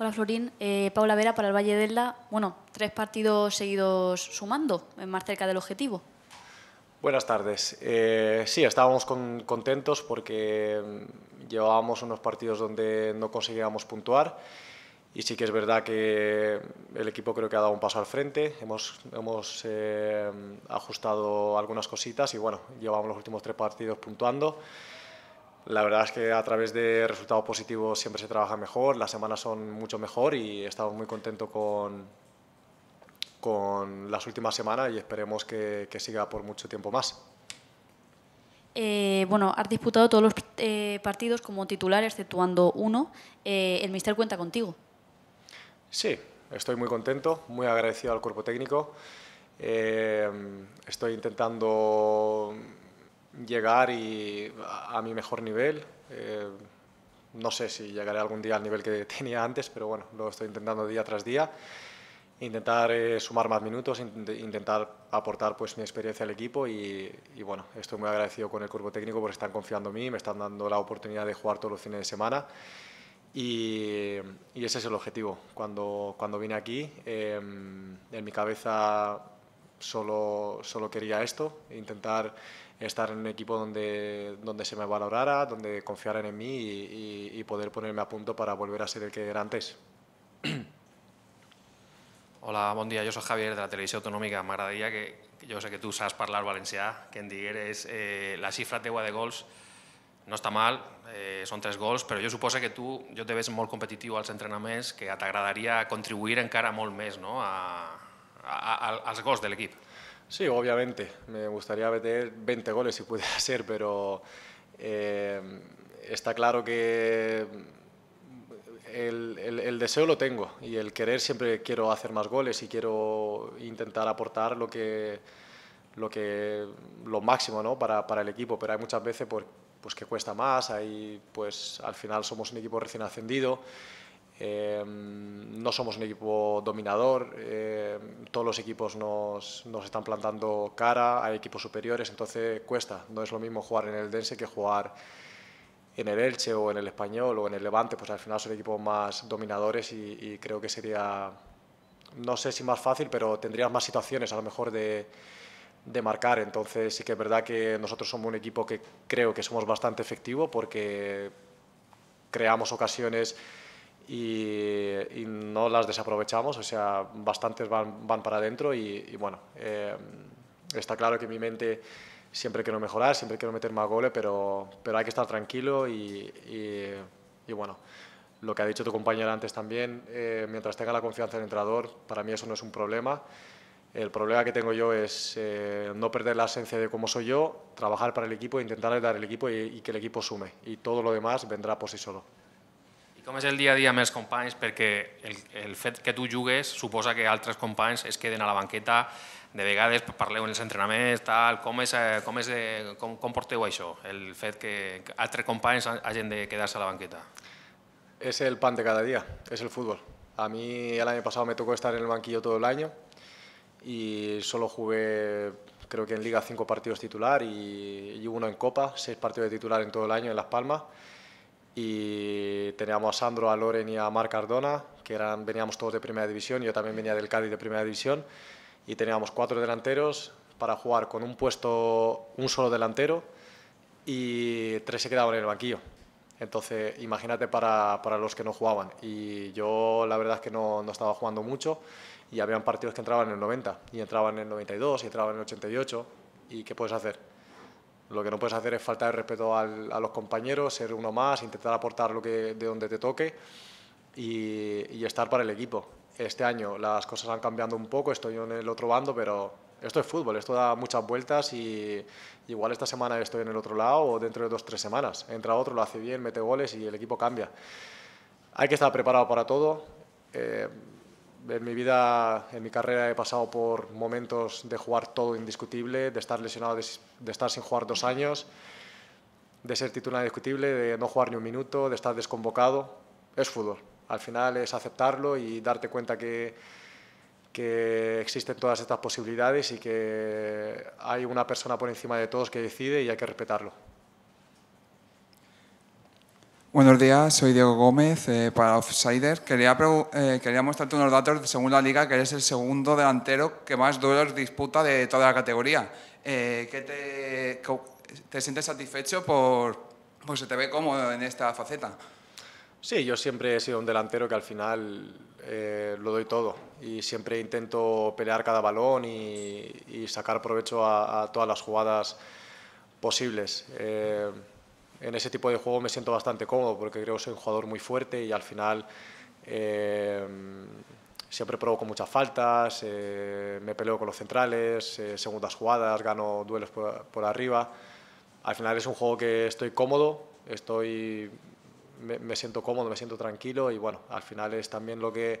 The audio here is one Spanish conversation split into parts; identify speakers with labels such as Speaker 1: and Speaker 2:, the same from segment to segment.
Speaker 1: Hola Florín, eh, Paula Vera para el Valle de La. Bueno, tres partidos seguidos sumando, más cerca del objetivo.
Speaker 2: Buenas tardes. Eh, sí, estábamos contentos porque mm, llevábamos unos partidos donde no conseguíamos puntuar y sí que es verdad que el equipo creo que ha dado un paso al frente, hemos, hemos eh, ajustado algunas cositas y bueno, llevamos los últimos tres partidos puntuando la verdad es que a través de resultados positivos siempre se trabaja mejor, las semanas son mucho mejor y he estado muy contento con, con las últimas semanas y esperemos que, siga por mucho tiempo más.
Speaker 1: Eh, bueno, has disputado todos los eh, partidos como titular, exceptuando uno. Eh, ¿El Mister cuenta contigo?
Speaker 2: Sí, estoy muy contento, muy agradecido al cuerpo técnico. estoy intentando llegar y a, mi mejor nivel. Eh, no sé si llegaré algún día al nivel que tenía antes, pero bueno, lo estoy intentando día tras día. Intentar eh, sumar más minutos, intentar aportar pues, mi experiencia al equipo y, bueno, estoy muy agradecido con el cuerpo técnico porque están confiando en mí, me están dando la oportunidad de jugar todos los fines de semana y, ese es el objetivo. Cuando, cuando vine aquí, em, en mi cabeza solo, solo quería esto, intentar estar en un equipo donde, donde se me valorara, donde confiaran en mí y, poder ponerme a punto para volver a ser el que era antes.
Speaker 1: Hola, buen día. Yo soy Javier de la Televisión Autonómica. Me agradaría que, Yo sé que tú sabes hablar valencia que en em digueres eh, la cifra de gols no está mal, eh, son tres gols, pero yo supongo que tú yo te ves muy competitivo al entrenamiento, que agradaría contribuir encara molt mes, no? a, a, gols del equipo.
Speaker 2: Sí, obviamente. Me gustaría meter 20 goles si pudiera ser, pero eh, está claro que el, deseo lo tengo y el querer siempre quiero hacer más goles y quiero intentar aportar lo que lo que lo máximo ¿no? para, el equipo, pero hay muchas veces pues, pues que cuesta más, ahí pues al final somos un equipo recién ascendido Em, no somos un equipo dominador, em, todos los equipos nos, están plantando cara, hay equipos superiores, entonces cuesta. No es lo mismo jugar en el Dense que jugar en el Elche o en el Español o en el Levante, pues al final son equipos más dominadores y, y creo que sería, no sé si más fácil, pero tendrías más situaciones a lo mejor de, de marcar. Entonces sí que es verdad que nosotros somos un equipo que creo que somos bastante efectivo porque creamos ocasiones y, no las desaprovechamos, o sea, bastantes van, van para adentro y, bueno, eh, está claro que mi mente siempre quiero mejorar, siempre quiero meter más goles, pero, pero hay que estar tranquilo y, y bueno, lo que ha dicho tu compañero antes también, eh, mientras tenga la confianza del entrenador, para mí eso no es un problema. El problema que tengo yo es eh, no perder la esencia de cómo soy yo, trabajar para el equipo, intentar dar el equipo y que el equipo sume. Y todo lo demás vendrá por sí solo.
Speaker 1: ¿Cómo es el día a día mes els porque el, fed que tú jugues suposa que altres companys es queden a la banqueta, de vegades pues, parleo en els entrenaments, tal, com, és, eh, com, és, eh, el fed que altres companys hayan de quedarse a la banqueta?
Speaker 2: Es el pan de cada día, es el fútbol. A mí el año pasado me tocó estar en el banquillo todo el año y solo jugué creo que en Liga cinco partidos titular y, uno en Copa, seis partidos de titular en todo el año en Las Palmas y teníamos a Sandro, a Loren y a Marc Cardona, que eran, veníamos todos de primera división, yo también venía del Cádiz de primera división, y teníamos cuatro delanteros para jugar con un puesto, un solo delantero, y tres se quedaban en el banquillo. Entonces, imagínate para, para los que no jugaban. Y yo la verdad es que no, no estaba jugando mucho y habían partidos que entraban en el 90, y entraban en el 92, y entraban en el 88, y ¿qué puedes hacer? Lo que no puedes hacer es faltar el respeto a los compañeros, ser uno más, intentar aportar lo que, de donde te toque y, estar para el equipo. Este año las cosas han cambiado un poco, estoy en el otro bando, pero esto es fútbol, esto da muchas vueltas y igual esta semana estoy en el otro lado o dentro de dos o tres semanas. Entra otro, lo hace bien, mete goles y el equipo cambia. Hay que estar preparado para todo. Eh, en mi vida, en mi carrera he pasado por momentos de jugar todo indiscutible, de estar lesionado, de, estar sin jugar dos años, de ser titular indiscutible, de no jugar ni un minuto, de estar desconvocado. Es fútbol. Al final es aceptarlo y darte cuenta que, que existen todas estas posibilidades y que hay una persona por encima de todos que decide y hay que respetarlo. Buenos días, soy Diego Gómez eh, para Offsider. Eh, quería, mostrarte unos datos de Segunda Liga, que eres el segundo delantero que más duelos disputa de toda la categoría. Eh, ¿qué te, sientes satisfecho por, pues se te ve cómodo en esta faceta? Sí, yo siempre he sido un delantero que al final lo doy todo y siempre intento pelear cada balón y, sacar provecho a, a, todas las jugadas posibles en ese tipo de juego me siento bastante cómodo porque creo que soy un jugador muy fuerte y al final eh, siempre provoco muchas faltas, eh, me peleo con los centrales, eh, segundas jugadas, gano duelos por, arriba. Al final es un juego que estoy cómodo, estoy, me siento cómodo, me siento tranquilo y bueno, al final es también lo que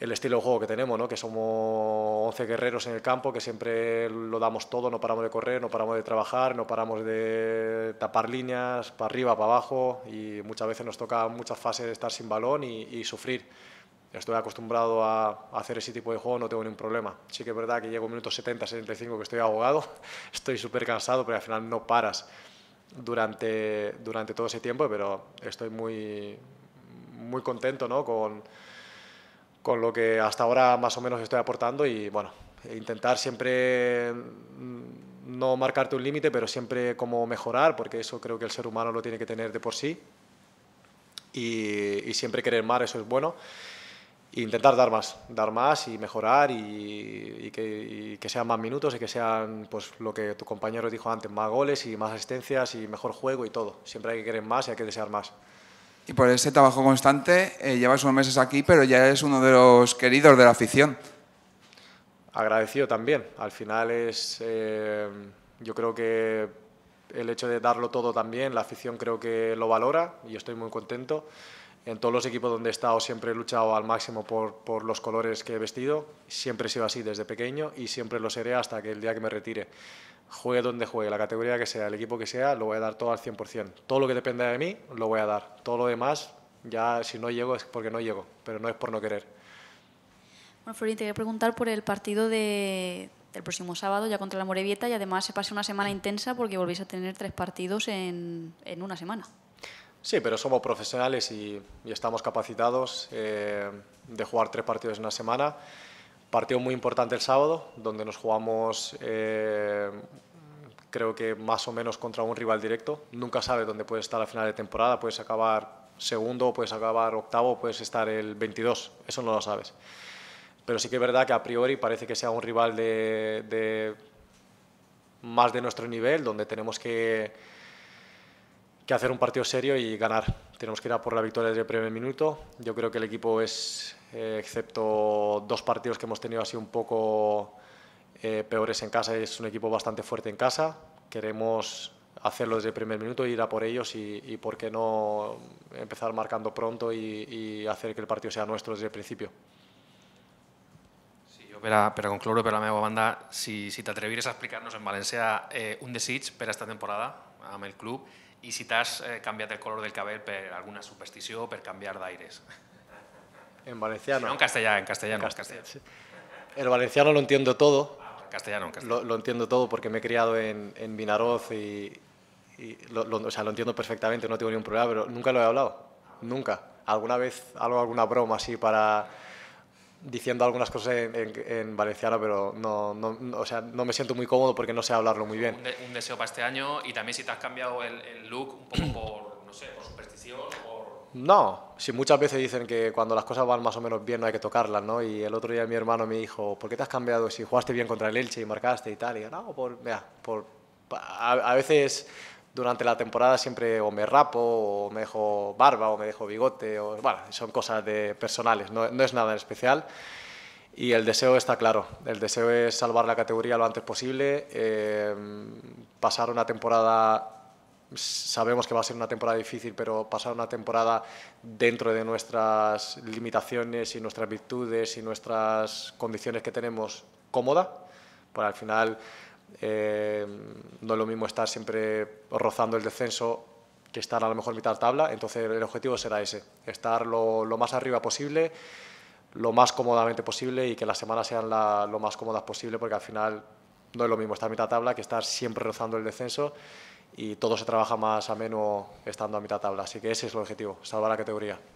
Speaker 2: el estilo de juego que tenemos, ¿no? que somos 11 guerreros en el campo, que siempre lo damos todo, no paramos de correr, no paramos de trabajar, no paramos de tapar líneas para arriba, para abajo y muchas veces nos toca muchas fases de estar sin balón y, sufrir. Estoy acostumbrado a, hacer ese tipo de juego, no tengo ningún problema. Sí que es verdad que llego minutos 70, 75 que estoy ahogado, estoy súper cansado, pero al final no paras durante, durante todo ese tiempo, pero estoy muy, muy contento ¿no? con con lo que hasta ahora más o menos estoy aportando y bueno, intentar siempre mm, no marcarte un límite, pero siempre como mejorar, porque eso creo que el ser humano lo tiene que tener de por sí y, siempre querer más, eso es bueno. E intentar dar más, dar más y mejorar y, que, y, que, sean más minutos y que sean pues lo que tu compañero dijo antes, más goles y más asistencias y mejor juego y todo. Siempre hay que querer más y hay que desear más. Y por ese trabajo
Speaker 1: constante, eh, llevas unos meses aquí, pero ya eres uno de los queridos de la afición.
Speaker 2: Agradecido también. Al final es, eh, yo creo que el hecho de darlo todo también, la afición creo que lo valora y estoy muy contento. En todos los equipos donde he estado siempre he luchado al máximo por, por, los colores que he vestido, siempre he sido así desde pequeño y siempre lo seré hasta que el día que me retire juegue donde juegue, la categoría que sea, el equipo que sea, lo voy a dar todo al 100%. Todo lo que dependa de mí, lo voy a dar. Todo lo demás, ya si no llego es porque no llego, pero no es por no querer.
Speaker 1: Bueno, Florín, te quería preguntar por el partido del próximo sábado, ya contra la Morevieta, y además se pase una semana intensa porque volvéis a tener tres partidos en, en una semana.
Speaker 2: Sí, pero somos profesionales y, y estamos capacitados eh, de jugar tres partidos en una semana. Partido muy importante el sábado, donde nos jugamos eh, creo que más o menos contra un rival directo. Nunca sabes dónde puedes estar a final de temporada, puedes acabar segundo, puedes acabar octavo, puedes estar el 22, eso no lo sabes. Pero sí que es verdad que a priori parece que sea un rival de más de nuestro nivel, donde tenemos que que hacer un partido serio y ganar. Tenemos que ir a por la victoria desde el primer minuto. Yo creo que el equipo es, eh, excepto dos partidos que hemos tenido así un poco eh, peores en casa, es un equipo bastante fuerte en casa. Queremos hacerlo desde el primer minuto, ir a por ellos y, y por qué no empezar marcando pronto y, y, hacer que el partido sea nuestro desde el principio.
Speaker 1: Sí, yo pero, pero con pero la meva banda, si, si te atrevieres a explicarnos en Valencia eh, un desig para esta temporada a el club, y si te has eh, el color del cabello por alguna superstición o cambiar de
Speaker 2: aires En valenciano. en en castellano. En castellano. El valenciano lo entiendo todo. castellano, castellano. Lo, entiendo todo porque me he criado en, en Vinaroz y, lo, o sea, lo entiendo perfectamente, no tengo ningún problema, pero nunca lo he hablado. Nunca. Alguna vez hago alguna broma así para diciendo algunas cosas en, valenciano, pero no, no, o sea, no me siento muy cómodo porque no sé hablarlo muy bien.
Speaker 1: Un, deseo para este año y también si te has cambiado el, look un poco por, no sé, por superstición
Speaker 2: No, si muchas veces dicen que cuando las cosas van más o menos bien no hay que tocarlas, ¿no? Y el otro día mi hermano me dijo, ¿por qué te has cambiado si jugaste bien contra el Elche y marcaste y tal? Y yo, no, por, a veces durante la temporada siempre o me rapo o me dejo barba o me dejo bigote, o, bueno, son cosas de personales, no, no es nada en especial. Y el deseo está claro, el deseo es salvar la categoría lo antes posible, eh, pasar una temporada sabemos que va a ser una temporada difícil, pero pasar una temporada dentro de nuestras limitaciones y nuestras virtudes y nuestras condiciones que tenemos cómoda, pues al final eh, no es lo mismo estar siempre rozando el descenso que estar a lo mejor mitad tabla. Entonces el objetivo será ese, estar lo, más arriba posible, lo más cómodamente posible y que las semanas sean lo más cómodas posible porque al final no es lo mismo estar a mitad tabla que estar siempre rozando el descenso y todo se trabaja más a menudo estando a mitad tabla. Así que ese es el objetivo, salvar la categoría.